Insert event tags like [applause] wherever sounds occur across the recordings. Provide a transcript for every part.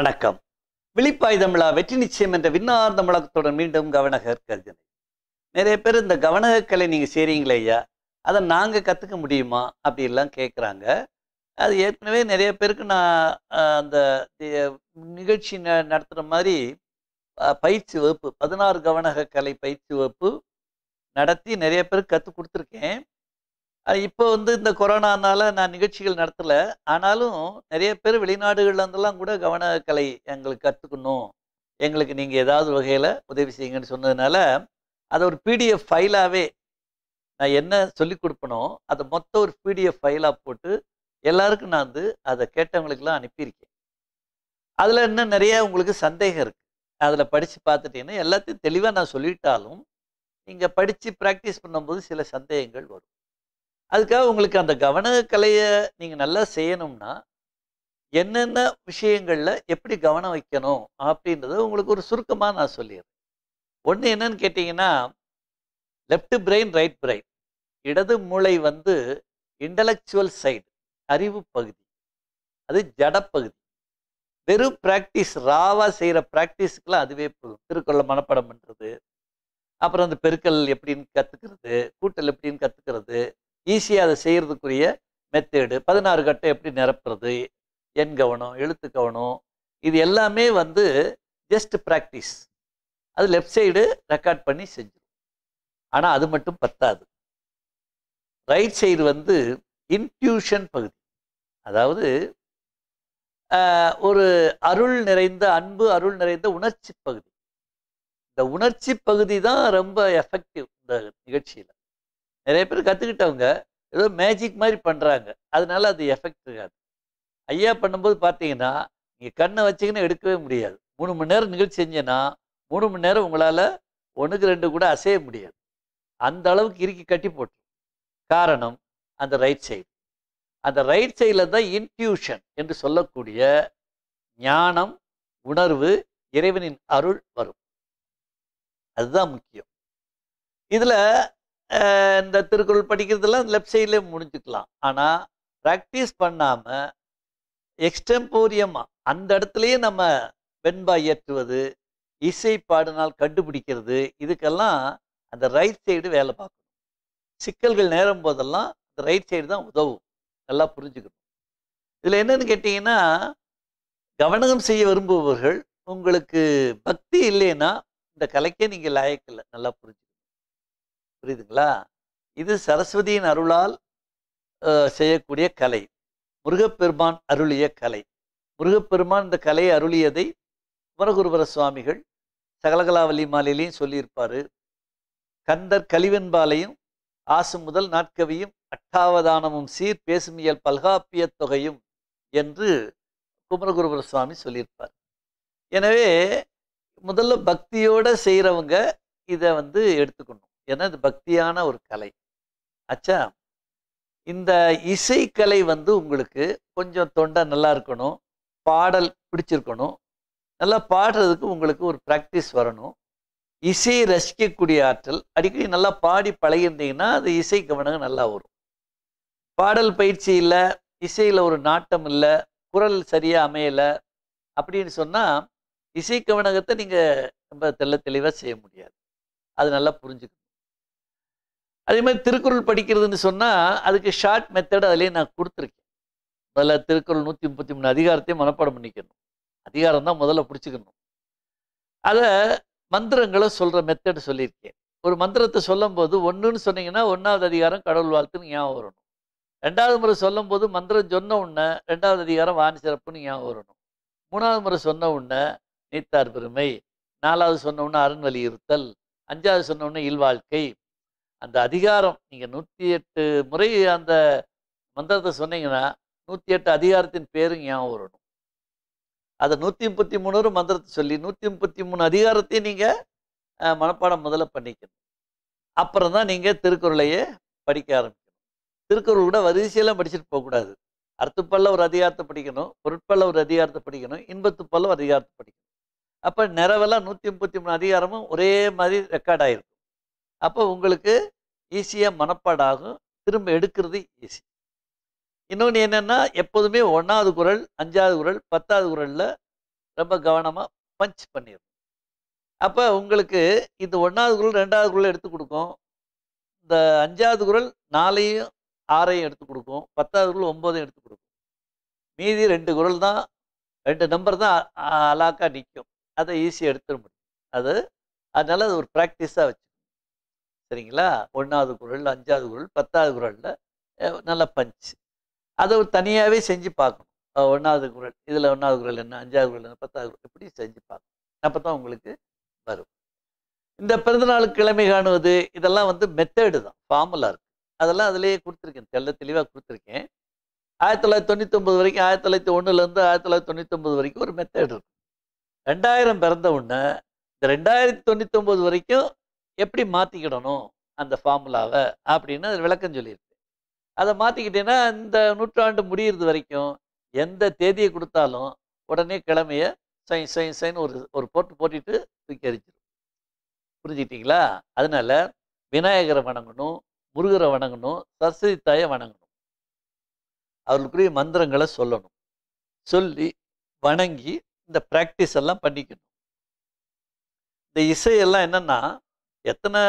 வணக்கம் விழிப்பாய் தமிழா வெற்றி நிச்சயம் என்ற விண்ணார்ந்த முழக்கத்துடன் மீண்டும் கவனகர் கர்ஜனை நிறைய பேர் இந்த கவனக கலை நீங்கள் செய்கிறீங்களே ஐயா அதை நாங்கள் கற்றுக்க முடியுமா அப்படிலாம் கேட்குறாங்க அது ஏற்கனவே நிறைய பேருக்கு நான் அந்த நிகழ்ச்சி ந நடத்துகிற மாதிரி பயிற்சி வகுப்பு பதினாறு கவனக கலை பயிற்சி வகுப்பு நடத்தி நிறைய பேருக்கு கற்றுக் கொடுத்துருக்கேன் இப்போ வந்து இந்த கொரோனானால நான் நிகழ்ச்சிகள் நடத்தலை ஆனாலும் நிறைய பேர் இருந்தெல்லாம் கூட கவனக்கலை எங்களுக்கு கற்றுக்கணும் எங்களுக்கு நீங்கள் ஏதாவது வகையில் உதவி செய்யுங்கன்னு சொன்னதுனால அதை ஒரு பிடிஎஃப் ஃபைலாகவே நான் என்ன சொல்லி கொடுப்பனோ அதை மொத்த ஒரு பிடிஎஃப் ஃபைலாக போட்டு எல்லாருக்கும் நான் வந்து அதை கேட்டவங்களுக்கெல்லாம் அனுப்பியிருக்கேன் அதில் இன்னும் நிறைய உங்களுக்கு சந்தேகம் இருக்குது அதில் படித்து பார்த்துட்டீங்கன்னா எல்லாத்தையும் தெளிவாக நான் சொல்லிட்டாலும் நீங்கள் படித்து ப்ராக்டிஸ் பண்ணும்போது சில சந்தேகங்கள் வரும் அதுக்காக உங்களுக்கு அந்த கவன கலையை நீங்கள் நல்லா செய்யணும்னா என்னென்ன விஷயங்களில் எப்படி கவனம் வைக்கணும் அப்படின்றத உங்களுக்கு ஒரு சுருக்கமாக நான் சொல்லிடுறேன் ஒன்று என்னன்னு கேட்டிங்கன்னா லெஃப்ட் பிரெயின் ரைட் பிரெயின் இடது மூளை வந்து இன்டலெக்சுவல் சைடு அறிவு பகுதி அது ஜடப்பகுதி வெறும் ப்ராக்டிஸ் ராவாக செய்கிற ப்ராக்டிஸுக்கெல்லாம் அதுவே போதும் திருக்குறளை மனப்படம் பண்ணுறது அப்புறம் அந்த பெருக்கல் எப்படின்னு கற்றுக்கிறது கூட்டல் எப்படின்னு கற்றுக்கிறது ஈஸியாக அதை செய்கிறதுக்குரிய மெத்தேடு பதினாறு கட்டை எப்படி நிரப்புறது எண் கவனம் எழுத்து கவனம் இது எல்லாமே வந்து ஜஸ்ட் ப்ராக்டிஸ் அது லெஃப்ட் சைடு ரெக்கார்ட் பண்ணி செஞ்சிடும் ஆனால் அது மட்டும் பத்தாது ரைட் சைடு வந்து இன்ட்யூஷன் பகுதி அதாவது ஒரு அருள் நிறைந்த அன்பு அருள் நிறைந்த உணர்ச்சி பகுதி இந்த உணர்ச்சி பகுதி தான் ரொம்ப எஃபெக்டிவ் இந்த நிகழ்ச்சியில் நிறைய பேர் கற்றுக்கிட்டவங்க ஏதோ மேஜிக் மாதிரி பண்ணுறாங்க அதனால அது எஃபெக்ட் இருக்காது ஐயா பண்ணும்போது பார்த்தீங்கன்னா நீங்கள் கண்ணை வச்சிங்கன்னா எடுக்கவே முடியாது மூணு மணி நேரம் நிகழ்ச்சி செஞ்சேன்னா மூணு மணி நேரம் உங்களால் ஒன்றுக்கு ரெண்டு கூட அசைய முடியாது அந்த அளவுக்கு இறுக்கி கட்டி போட்டு காரணம் அந்த ரைட் சைடு அந்த ரைட் சைடில் தான் இன்ட்யூஷன் என்று சொல்லக்கூடிய ஞானம் உணர்வு இறைவனின் அருள் வரும் அதுதான் முக்கியம் இதில் இந்த திருக்குறள் படிக்கிறதெல்லாம் லெஃப்ட் சைட்லேயே முடிஞ்சுக்கலாம் ஆனால் ப்ராக்டிஸ் பண்ணாமல் எக்ஸ்டெம்போரியமாக அந்த இடத்துலையே நம்ம வெண்பா இயற்றுவது இசை பாடினால் கண்டுபிடிக்கிறது இதுக்கெல்லாம் அந்த ரைட் சைடு வேலை பார்க்கணும் சிக்கல்கள் நேரம் போதெல்லாம் அந்த ரைட் சைடு தான் உதவும் நல்லா புரிஞ்சுக்கணும் இதில் என்னன்னு கேட்டிங்கன்னா கவனம் செய்ய விரும்புபவர்கள் உங்களுக்கு பக்தி இல்லைன்னா இந்த கலைக்கே நீங்கள் லாயக்கில்லை நல்லா புரிஞ்சு புரியுதுங்களா இது சரஸ்வதியின் அருளால் செய்யக்கூடிய கலை முருகப்பெருமான் அருளிய கலை முருகப்பெருமான் இந்த கலையை அருளியதை குமரகுருவர சுவாமிகள் சகலகலாவலி மாலையிலையும் சொல்லியிருப்பார் கந்தர் கலிவென்பாலையும் ஆசு முதல் நாட்கவியும் அட்டாவதானமும் சீர் பேசுமியல் பல்காப்பிய தொகையும் என்று குமரகுருவர சுவாமி சொல்லியிருப்பார் எனவே முதல்ல பக்தியோடு செய்கிறவங்க இதை வந்து எடுத்துக்கணும் ஏன்னா இது பக்தியான ஒரு கலை ஆச்சா இந்த இசைக்கலை வந்து உங்களுக்கு கொஞ்சம் தொண்டை நல்லா இருக்கணும் பாடல் பிடிச்சிருக்கணும் நல்லா பாடுறதுக்கு உங்களுக்கு ஒரு ப்ராக்டிஸ் வரணும் இசையை ரசிக்கக்கூடிய ஆற்றல் அடிக்கடி நல்லா பாடி பழகியிருந்தீங்கன்னா அது இசை கவனம் நல்லா வரும் பாடல் பயிற்சி இல்லை இசையில் ஒரு நாட்டம் இல்லை குரல் சரியாக அமையலை அப்படின்னு சொன்னால் இசை கவனகத்தை நீங்கள் ரொம்ப தெல்ல தெளிவாக செய்ய முடியாது அது நல்லா புரிஞ்சுக்கணும் அதே மாதிரி திருக்குறள் படிக்கிறதுன்னு சொன்னால் அதுக்கு ஷார்ட் மெத்தட் அதிலே நான் கொடுத்துருக்கேன் முதல்ல திருக்குறள் நூற்றி முப்பத்தி மூணு அதிகாரத்தையும் மனப்பாடம் பண்ணிக்கணும் அதிகாரம் தான் முதல்ல பிடிச்சிக்கணும் அதை மந்திரங்களை சொல்கிற மெத்தட் சொல்லியிருக்கேன் ஒரு மந்திரத்தை சொல்லும் போது ஒன்றுன்னு சொன்னீங்கன்னா ஒன்றாவது அதிகாரம் கடவுள் வாழ்த்துன்னு ஞாபகம் வரணும் ரெண்டாவது முறை சொல்லும் போது மந்திரம் சொன்ன உடனே ரெண்டாவது அதிகாரம் வாணி சிறப்புன்னு ஞாபகம் வரணும் மூணாவது முறை சொன்ன உடனே நீத்தார் பெருமை நாலாவது சொன்ன உடனே அருண் வலியுறுத்தல் அஞ்சாவது சொன்ன உடனே இல்வாழ்க்கை அந்த அதிகாரம் நீங்கள் நூற்றி எட்டு முறை அந்த மந்திரத்தை சொன்னீங்கன்னா நூற்றி எட்டு அதிகாரத்தின் பேரும் ஞாபகம் வரணும் அதை நூற்றி முப்பத்தி மூணு மந்திரத்தை சொல்லி நூற்றி முப்பத்தி மூணு அதிகாரத்தையும் நீங்கள் மனப்பாடம் முதல்ல பண்ணிக்கணும் அப்புறம் தான் நீங்கள் திருக்குறளையே படிக்க ஆரம்பிக்கணும் திருக்குறள் கூட வரிசையெல்லாம் படிச்சுட்டு போகக்கூடாது அர்த்தப்பல்ல ஒரு அதிகாரத்தை படிக்கணும் பொருட்பல்ல ஒரு அதிகாரத்தை படிக்கணும் இன்பத்துப்பல்ல ஒரு அதிகாரத்தை படிக்கணும் அப்போ நிறவெல்லாம் நூற்றி முப்பத்தி மூணு அதிகாரமும் ஒரே மாதிரி ரெக்கார்ட் ஆயிருக்கும் அப்போ உங்களுக்கு ஈஸியாக மனப்பாடாகும் திரும்ப எடுக்கிறது ஈஸி இன்னொன்று என்னென்னா எப்போதுமே ஒன்றாவது குரல் அஞ்சாவது குரல் பத்தாவது குரலில் ரொம்ப கவனமாக பஞ்ச் பண்ணிடும் அப்போ உங்களுக்கு இந்த ஒன்றாவது குரல் ரெண்டாவது குரல் எடுத்து கொடுக்கும் இந்த அஞ்சாவது குரல் நாலையும் ஆறையும் எடுத்து கொடுக்கும் பத்தாவது குரல் ஒம்போதையும் எடுத்து கொடுக்கும் மீதி ரெண்டு குரல் தான் ரெண்டு நம்பர் தான் அலாக்காக நிற்கும் அதை ஈஸியாக எடுத்துட முடியும் அது அதனால் அது ஒரு ப்ராக்டிஸாக வச்சு சரிங்களா ஒன்றாவது குரல் அஞ்சாவது குரல் பத்தாவது குரலில் நல்ல பஞ்ச் அதை ஒரு தனியாகவே செஞ்சு பார்க்கணும் ஒன்றாவது குரல் இதில் ஒன்றாவது குரல் என்ன அஞ்சாவது குரல் என்ன பத்தாவது குரல் இப்படி செஞ்சு பார்க்கணும் அப்போ தான் உங்களுக்கு வரும் இந்த பிறந்தநாள் கிழமை காணுவது இதெல்லாம் வந்து மெத்தேடு தான் ஃபார்முலா இருக்குது அதெல்லாம் அதிலேயே கொடுத்துருக்கேன் தெல்ல தெளிவாக கொடுத்துருக்கேன் ஆயிரத்தி தொள்ளாயிரத்தி தொண்ணூற்றி ஒம்பது வரைக்கும் ஆயிரத்தி தொள்ளாயிரத்தி ஒன்றுலேருந்து ஆயிரத்தி தொள்ளாயிரத்தி தொண்ணூற்றி ஒன்பது வரைக்கும் ஒரு மெத்தேடு இருக்கும் ரெண்டாயிரம் பிறந்த உடனே இந்த ரெண்டாயிரத்தி தொண்ணூற்றி வரைக்கும் எப்படி மாற்றிக்கிடணும் அந்த ஃபார்முலாவை அப்படின்னு அது விளக்கம் சொல்லியிருக்கு அதை மாற்றிக்கிட்டீங்கன்னா இந்த நூற்றாண்டு முடிகிறது வரைக்கும் எந்த தேதியை கொடுத்தாலும் உடனே கிழமைய சை சை சைன் ஒரு ஒரு போட்டு போட்டிட்டு தூக்கி எரிஞ்சிடும் புரிஞ்சுக்கிட்டீங்களா அதனால விநாயகரை வணங்கணும் முருகரை வணங்கணும் சரஸ்வதி தாயை வணங்கணும் அவர்களுக்குரிய மந்திரங்களை சொல்லணும் சொல்லி வணங்கி இந்த ப்ராக்டிஸ் எல்லாம் பண்ணிக்கணும் இந்த இசையெல்லாம் என்னென்னா எத்தனை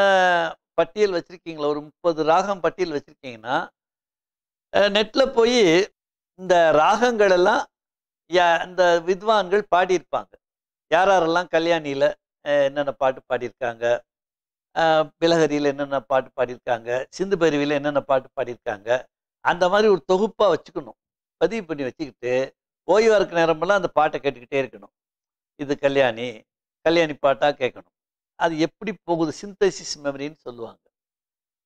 பட்டியல் வச்சுருக்கீங்களா ஒரு முப்பது ராகம் பட்டியல் வச்சுருக்கீங்கன்னா நெட்டில் போய் இந்த ராகங்கள் எல்லாம் இந்த வித்வான்கள் பாடியிருப்பாங்க யார் யாரெல்லாம் கல்யாணியில் என்னென்ன பாட்டு பாடியிருக்காங்க பிலகரியில் என்னென்ன பாட்டு பாடியிருக்காங்க சிந்து பருவியில் என்னென்ன பாட்டு பாடியிருக்காங்க அந்த மாதிரி ஒரு தொகுப்பாக வச்சுக்கணும் பதிவு பண்ணி வச்சுக்கிட்டு ஓய்வாக இருக்க நேரமெல்லாம் அந்த பாட்டை கேட்டுக்கிட்டே இருக்கணும் இது கல்யாணி கல்யாணி பாட்டாக கேட்கணும் அது எப்படி போகுது சிந்தசிஸ் மெமரின்னு சொல்லுவாங்க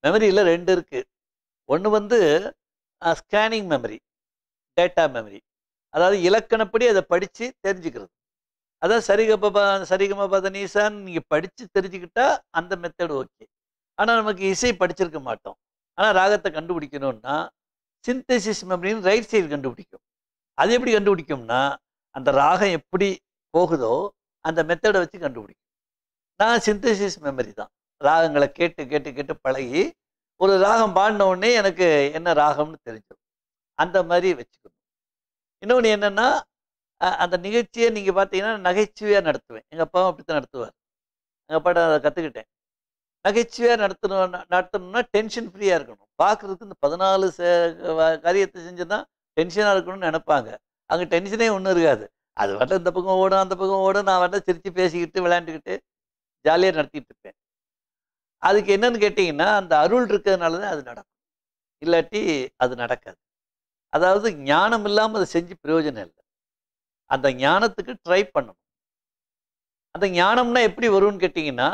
மெமரியில் ரெண்டு இருக்குது ஒன்று வந்து ஸ்கேனிங் மெமரி டேட்டா மெமரி அதாவது இலக்கணப்படி அதை படித்து தெரிஞ்சுக்கிறது அதான் சரிகப்பா சரிகமபா தனீசான்னு நீங்கள் படித்து தெரிஞ்சுக்கிட்டா அந்த மெத்தடு ஓகே ஆனால் நமக்கு இசை படிச்சிருக்க மாட்டோம் ஆனால் ராகத்தை கண்டுபிடிக்கணும்னா சிந்தசிஸ் மெமரின்னு ரைட் சைடு கண்டுபிடிக்கும் அது எப்படி கண்டுபிடிக்கும்னா அந்த ராகம் எப்படி போகுதோ அந்த மெத்தடை வச்சு கண்டுபிடிக்கும் நான் சிந்தசிஸ் மெமரி தான் ராகங்களை கேட்டு கேட்டு கேட்டு பழகி ஒரு ராகம் பாடின எனக்கு என்ன ராகம்னு தெரிஞ்சிடும் அந்த மாதிரி வச்சுக்கணும் இன்னொன்று என்னென்னா அந்த நிகழ்ச்சியை நீங்கள் பார்த்தீங்கன்னா நகைச்சுவையாக நடத்துவேன் எங்கள் அப்பாவும் அப்படி தான் நடத்துவார் எங்கள் அப்பா அதை கற்றுக்கிட்டேன் நகைச்சுவையாக நடத்தணும் நடத்தணும்னா டென்ஷன் ஃப்ரீயாக இருக்கணும் பார்க்குறதுக்கு இந்த பதினாலு காரியத்தை செஞ்சு தான் டென்ஷனாக இருக்கணும்னு நினைப்பாங்க அங்கே டென்ஷனே ஒன்றும் இருக்காது அது வட்ட இந்த பக்கம் ஓடும் அந்த பக்கம் ஓடும் நான் வட்ட சிரித்து பேசிக்கிட்டு விளையாண்டுக்கிட்டு ஜாலியாக நடத்திட்டு இருப்பேன் அதுக்கு என்னன்னு கேட்டிங்கன்னா அந்த அருள் இருக்கிறதுனால தான் அது நடக்கும் இல்லாட்டி அது நடக்காது அதாவது ஞானம் இல்லாமல் அதை செஞ்சு பிரயோஜனம் இல்லை அந்த ஞானத்துக்கு ட்ரை பண்ணணும் அந்த ஞானம்னா எப்படி வரும்னு கேட்டிங்கன்னா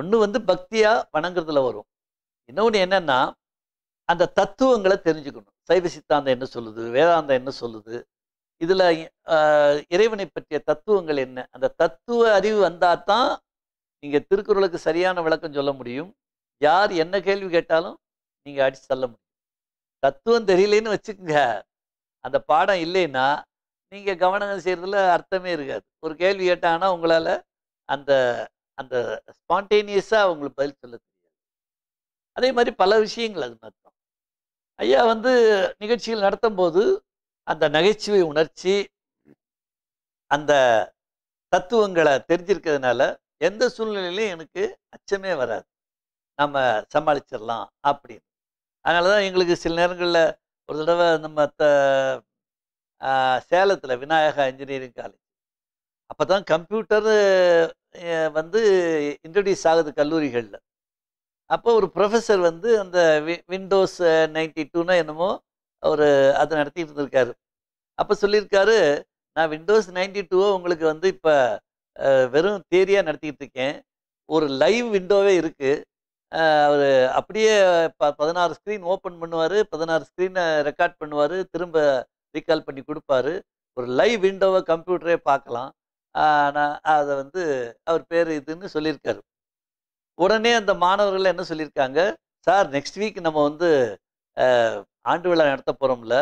ஒன்று வந்து பக்தியாக வணங்குறதுல வரும் இன்னொன்று என்னென்னா அந்த தத்துவங்களை தெரிஞ்சுக்கணும் சைவ சித்தாந்தம் என்ன சொல்லுது வேதாந்தம் என்ன சொல்லுது இதில் இறைவனை பற்றிய தத்துவங்கள் என்ன அந்த தத்துவ அறிவு வந்தால் தான் நீங்கள் திருக்குறளுக்கு சரியான விளக்கம் சொல்ல முடியும் யார் என்ன கேள்வி கேட்டாலும் நீங்கள் அடித்து தள்ள முடியும் தத்துவம் தெரியலேன்னு வச்சுக்கோங்க அந்த பாடம் இல்லைன்னா நீங்கள் கவனம் செய்கிறதுல அர்த்தமே இருக்காது ஒரு கேள்வி கேட்டாங்கன்னா உங்களால் அந்த அந்த ஸ்பான்டேனியஸாக அவங்களுக்கு பதில் சொல்ல தெரியாது அதே மாதிரி பல விஷயங்கள் அது மாதிரி ஐயா வந்து நிகழ்ச்சிகள் நடத்தும் போது அந்த நகைச்சுவை உணர்ச்சி அந்த தத்துவங்களை தெரிஞ்சிருக்கிறதுனால எந்த சூழ்நிலையிலையும் எனக்கு அச்சமே வராது நம்ம சமாளிச்சிடலாம் அப்படின்னு அதனால தான் எங்களுக்கு சில நேரங்களில் ஒரு தடவை நம்ம த சேலத்தில் விநாயகா இன்ஜினியரிங் காலேஜ் அப்போ தான் கம்ப்யூட்டர் வந்து இன்ட்ரடியூஸ் ஆகுது கல்லூரிகளில் அப்போ ஒரு ப்ரொஃபஸர் வந்து அந்த வி விண்டோஸ் நைன்டி டூனா என்னமோ அவர் அதை நடத்திட்டு இருந்திருக்காரு அப்போ சொல்லியிருக்காரு நான் விண்டோஸ் நைன்டி டூவை உங்களுக்கு வந்து இப்போ வெறும் தேரியாக நடத்திக்கிட்டு இருக்கேன் ஒரு லைவ் விண்டோவே இருக்குது அவர் அப்படியே ப பதினாறு ஸ்க்ரீன் ஓப்பன் பண்ணுவார் பதினாறு ஸ்க்ரீனை ரெக்கார்ட் பண்ணுவார் திரும்ப ரீகால் பண்ணி கொடுப்பாரு ஒரு லைவ் விண்டோவை கம்ப்யூட்டரே பார்க்கலாம் நான் அதை வந்து அவர் பேர் இதுன்னு சொல்லியிருக்காரு உடனே அந்த மாணவர்கள் என்ன சொல்லியிருக்காங்க சார் நெக்ஸ்ட் வீக் நம்ம வந்து ஆண்டு விழா நடத்த போகிறோம்ல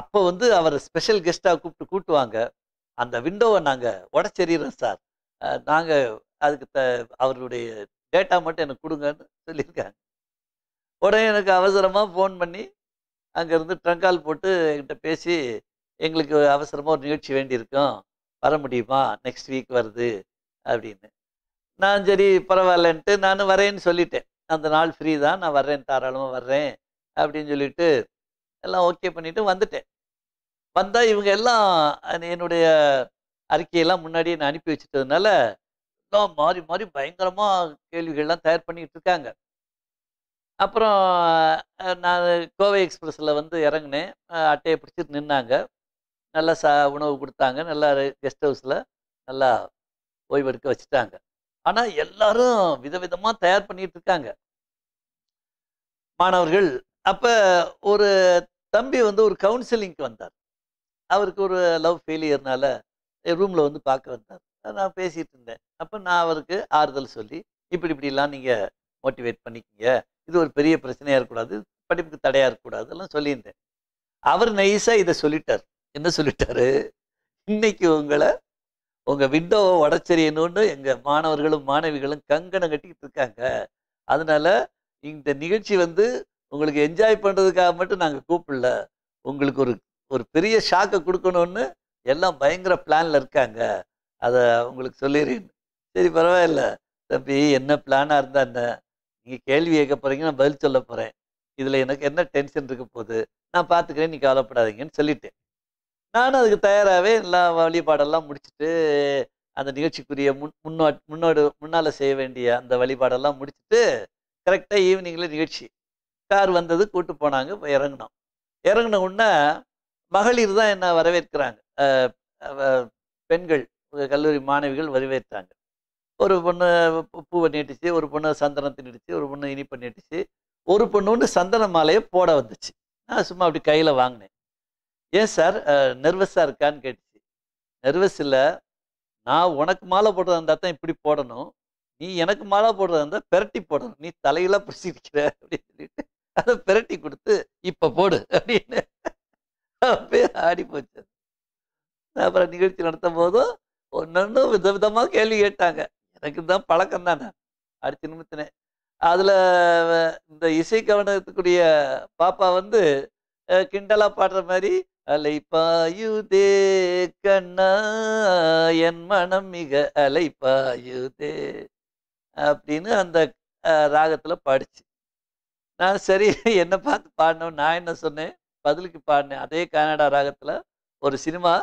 அப்போ வந்து அவர் ஸ்பெஷல் கெஸ்ட்டாக கூப்பிட்டு கூட்டுவாங்க அந்த விண்டோவை நாங்கள் உடச்சரிகிறோம் சார் நாங்கள் அதுக்கு த அவருடைய டேட்டா மட்டும் எனக்கு கொடுங்கன்னு சொல்லியிருக்காங்க உடனே எனக்கு அவசரமாக ஃபோன் பண்ணி அங்கேருந்து ட்ரங்கால் போட்டு என்கிட்ட பேசி எங்களுக்கு அவசரமாக ஒரு நிகழ்ச்சி வேண்டியிருக்கோம் வர முடியுமா நெக்ஸ்ட் வீக் வருது அப்படின்னு நான் சரி பரவாயில்லன்ட்டு நான் வரேன்னு சொல்லிட்டேன் அந்த நாள் ஃப்ரீ தான் நான் வர்றேன் தாராளமாக வர்றேன் அப்படின்னு சொல்லிட்டு எல்லாம் ஓகே பண்ணிவிட்டு வந்துட்டேன் வந்தால் இவங்க எல்லாம் என்னுடைய அறிக்கையெல்லாம் முன்னாடியே நான் அனுப்பி வச்சுட்டதுனால எல்லாம் மாறி மாறி பயங்கரமாக கேள்விகள்லாம் தயார் பண்ணிக்கிட்டு இருக்காங்க அப்புறம் நான் கோவை எக்ஸ்பிரஸில் வந்து இறங்கினேன் அட்டையை பிடிச்சிட்டு நின்னாங்க நல்லா சா உணவு கொடுத்தாங்க நல்லா கெஸ்ட் ஹவுஸில் நல்லா ஓய்வெடுக்க வச்சுட்டாங்க ஆனால் எல்லாரும் விதவிதமாக தயார் பண்ணிகிட்டு இருக்காங்க மாணவர்கள் அப்போ ஒரு தம்பி வந்து ஒரு கவுன்சிலிங்க்கு வந்தார் அவருக்கு ஒரு லவ் ஃபெயிலியர்னால ரூமில் வந்து பார்க்க வந்தார் நான் பேசிகிட்டு இருந்தேன் அப்போ நான் அவருக்கு ஆறுதல் சொல்லி இப்படி இப்படிலாம் நீங்கள் மோட்டிவேட் பண்ணிக்கிங்க இது ஒரு பெரிய பிரச்சனையாக இருக்கக்கூடாது படிப்புக்கு தடையாக இருக்கக்கூடாது எல்லாம் சொல்லியிருந்தேன் அவர் நைஸாக இதை சொல்லிட்டார் என்ன சொல்லிட்டாரு இன்னைக்கு உங்களை உங்கள் விண்டோவை உடச்சரியணும்னு எங்கள் மாணவர்களும் மாணவிகளும் கங்கணம் கட்டிக்கிட்டு இருக்காங்க அதனால் இந்த நிகழ்ச்சி வந்து உங்களுக்கு என்ஜாய் பண்ணுறதுக்காக மட்டும் நாங்கள் கூப்பிடல உங்களுக்கு ஒரு ஒரு பெரிய ஷாக்கை கொடுக்கணும்னு எல்லாம் பயங்கர பிளான்ல இருக்காங்க அதை உங்களுக்கு சொல்லிடுறேன் சரி பரவாயில்ல தம்பி என்ன பிளானாக இருந்தால் என்ன நீங்கள் கேள்வி கேட்க போறீங்க நான் பதில் சொல்ல போகிறேன் இதில் எனக்கு என்ன டென்ஷன் இருக்க போகுது நான் பார்த்துக்கிறேன் நீ கவலைப்படாதீங்கன்னு சொல்லிட்டேன் நானும் அதுக்கு தயாராகவே எல்லாம் வழிபாடெல்லாம் முடிச்சுட்டு அந்த நிகழ்ச்சிக்குரிய முன் முன்னோ முன்னோடு முன்னால் செய்ய வேண்டிய அந்த வழிபாடெல்லாம் முடிச்சுட்டு கரெக்டாக ஈவினிங்கில் நிகழ்ச்சி கார் வந்தது கூப்பிட்டு போனாங்க இப்போ இறங்கினோம் இறங்கின உடனே மகளிர் தான் என்ன வரவேற்கிறாங்க பெண்கள் கல்லூரி மாணவிகள் வரவேற்றாங்க ஒரு பொண்ணு பூவை நீட்டுச்சு ஒரு பொண்ணு சந்தனத்தை நீட்டுச்சு ஒரு பொண்ணு இனிப்பை நீட்டுச்சு ஒரு பொண்ணு ஒன்று சந்தன மாலையை போட வந்துச்சு நான் சும்மா அப்படி கையில் வாங்கினேன் ஏன் சார் நர்வஸாக இருக்கான்னு கேட்டுச்சு நெர்வஸ் இல்லை நான் உனக்கு மாலை போடுறதா இருந்தால் தான் இப்படி போடணும் நீ எனக்கு மாலை போடுறதா இருந்தால் பெரட்டி போடணும் நீ தலையெல்லாம் பிடிச்சிருக்கிற அப்படின்னு சொல்லிட்டு அதை பெரட்டி கொடுத்து இப்போ போடு அப்படின்னு அப்படியே ஆடி போச்சு அப்புறம் நிகழ்ச்சி நடத்தும் போதும் ஒன்னொன்னு வித விதமாக கேள்வி கேட்டாங்க எனக்கு தான் பழக்கம் தானே அடுத்த நிமித்தனே அதில் இந்த இசை கவனத்துக்குரிய பாப்பா வந்து கிண்டலாக பாடுற மாதிரி அலைப்பாயுதே கண்ணா என் மனம் மிக அலைப்பாயுதே அப்படின்னு அந்த ராகத்தில் பாடிச்சு நான் சரி [laughs] என்னை பார்த்து பாடினோம் நான் என்ன சொன்னேன் பதிலுக்கு பாடினேன் அதே கனடா ராகத்தில் ஒரு சினிமா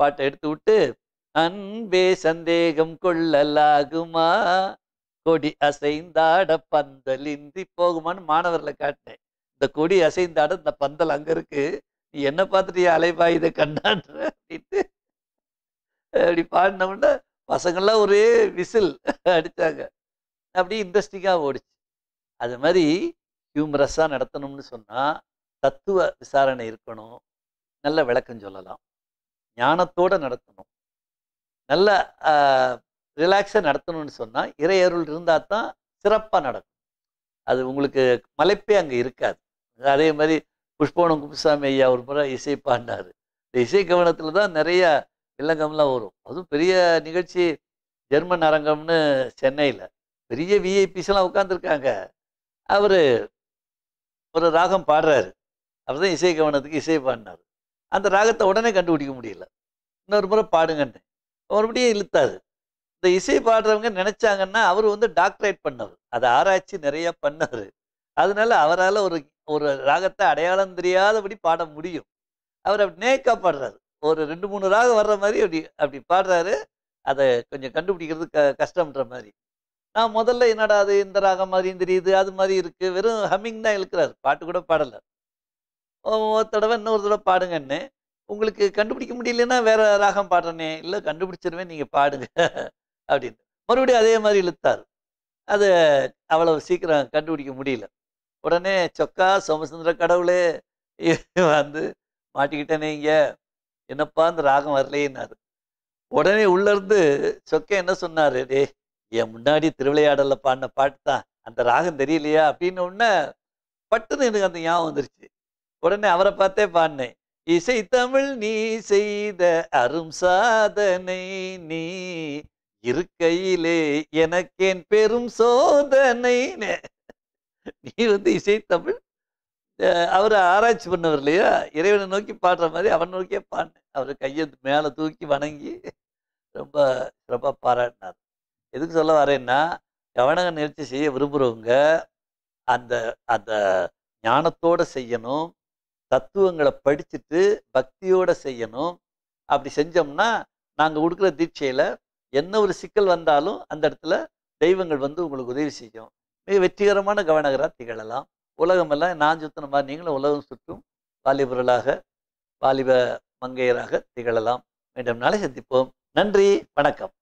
பாட்டை எடுத்து விட்டு அன்பே சந்தேகம் கொள்ளலாகுமா கொடி அசைந்தாட பந்தல் இந்தி போகுமான்னு மாணவர்களை காட்டினேன் இந்த கொடி அசைந்தாட இந்த பந்தல் அங்கே இருக்கு நீ என்ன பார்த்துட்டு அலைபாய் இதை கண்டான்ற அப்படின்ட்டு அப்படி பாடினோம்னா பசங்கள்லாம் ஒரே விசில் அடித்தாங்க அப்படி இன்ட்ரெஸ்டிங்காக ஓடிச்சு அது மாதிரி ஹியூமரஸாக நடத்தணும்னு சொன்னால் தத்துவ விசாரணை இருக்கணும் நல்ல விளக்கம் சொல்லலாம் ஞானத்தோடு நடத்தணும் நல்ல ரிலாக்ஸாக நடத்தணும்னு சொன்னால் இறையருள் இருந்தால் தான் சிறப்பாக நடக்கும் அது உங்களுக்கு மலைப்பே அங்கே இருக்காது அதே மாதிரி புஷ்பவனம் குப்புசாமி ஐயா ஒரு முறை இசை பாண்டார் இந்த இசை கவனத்தில் தான் நிறைய வில்லங்கம்லாம் வரும் அதுவும் பெரிய நிகழ்ச்சி ஜெர்மன் அரங்கம்னு சென்னையில் பெரிய விஐபிஸ்லாம் உட்காந்துருக்காங்க அவர் ஒரு ராகம் பாடுறாரு அப்படி தான் இசை கவனத்துக்கு இசை பாடினார் அந்த ராகத்தை உடனே கண்டுபிடிக்க முடியல இன்னொரு முறை பாடுங்கன்னு மறுபடியும் இழுத்தாரு இந்த இசை பாடுறவங்க நினைச்சாங்கன்னா அவர் வந்து டாக்டரேட் பண்ணவர் அதை ஆராய்ச்சி நிறைய பண்ணவர் அதனால அவரால் ஒரு ஒரு ராகத்தை அடையாளம் தெரியாதபடி பாட முடியும் அவர் அப்படி நேக்கா பாடுறாரு ஒரு ரெண்டு மூணு ராகம் வர்ற மாதிரி அப்படி அப்படி பாடுறாரு அதை கொஞ்சம் கண்டுபிடிக்கிறது க கஷ்டம்ன்ற மாதிரி நான் முதல்ல என்னடா அது இந்த ராகம் மாதிரியும் தெரியுது அது மாதிரி இருக்குது வெறும் ஹம்மிங் தான் இழுக்கிறார் பாட்டு கூட பாடலை ஒரு தடவை இன்னொரு தடவை பாடுங்கன்னு உங்களுக்கு கண்டுபிடிக்க முடியலன்னா வேற ராகம் பாடுறனே இல்லை கண்டுபிடிச்சிருவேன் நீங்கள் பாடுங்க [laughs] அப்படின்னு மறுபடியும் அதே மாதிரி இழுத்தார் அது அவ்வளவு சீக்கிரம் கண்டுபிடிக்க முடியல உடனே சொக்கா சோமசுந்தர கடவுளே வந்து மாட்டிக்கிட்டேனே இங்கே என்னப்பா அந்த ராகம் வரலேன்னாரு உடனே உள்ளேருந்து சொக்கை என்ன சொன்னார் டே என் முன்னாடி திருவிளையாடலில் பாடின பாட்டு தான் அந்த ராகம் தெரியலையா அப்படின்னு உடனே பட்டுன்னு எனக்கு அந்த ஞாபகம் வந்துருச்சு உடனே அவரை பார்த்தே பாடினேன் இசை தமிழ் நீ செய்த அரும் சாதனை நீ இருக்கையிலே எனக்கேன் பெரும் சோதனை நீ வந்து இசை தமிழ் அவர் ஆராய்ச்சி பண்ணவர் இல்லையா இறைவனை நோக்கி பாடுற மாதிரி அவன் நோக்கியே பாடினேன் அவர் கையை மேலே தூக்கி வணங்கி ரொம்ப ரொம்ப பாராட்டினார் எதுக்கு சொல்ல வரேன்னா கவனக நிகழ்ச்சி செய்ய விரும்புகிறவங்க அந்த அந்த ஞானத்தோடு செய்யணும் தத்துவங்களை படிச்சுட்டு பக்தியோட செய்யணும் அப்படி செஞ்சோம்னா நாங்கள் கொடுக்குற தீட்சையில் என்ன ஒரு சிக்கல் வந்தாலும் அந்த இடத்துல தெய்வங்கள் வந்து உங்களுக்கு உதவி செய்யும் மிக வெற்றிகரமான கவனகராக திகழலாம் உலகமெல்லாம் நான் சுத்தின மாதிரி நீங்களும் உலகம் சுற்றும் வாலிபுரலாக வாலிப மங்கையராக திகழலாம் மீண்டும் நாளை சந்திப்போம் நன்றி வணக்கம்